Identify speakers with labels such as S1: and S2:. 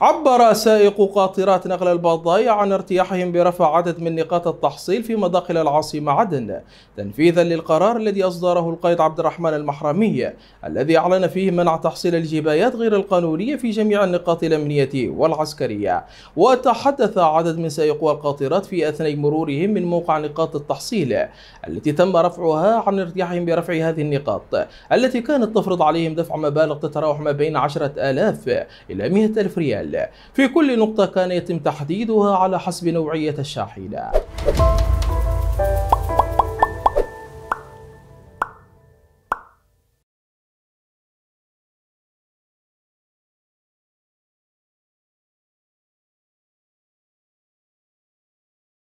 S1: عبر سائق قاطرات نقل البضائع عن ارتياحهم برفع عدد من نقاط التحصيل في مداخل العاصمة عدن تنفيذا للقرار الذي أصدره القائد عبد الرحمن المحرمي الذي أعلن فيه منع تحصيل الجبايات غير القانونية في جميع النقاط الأمنية والعسكرية وتحدث عدد من سائقو القاطرات في أثناء مرورهم من موقع نقاط التحصيل التي تم رفعها عن ارتياحهم برفع هذه النقاط التي كانت تفرض عليهم دفع مبالغ تتراوح ما بين 10 آلاف إلى 100 ألف ريال في كل نقطة كان يتم تحديدها على حسب نوعية الشاحنة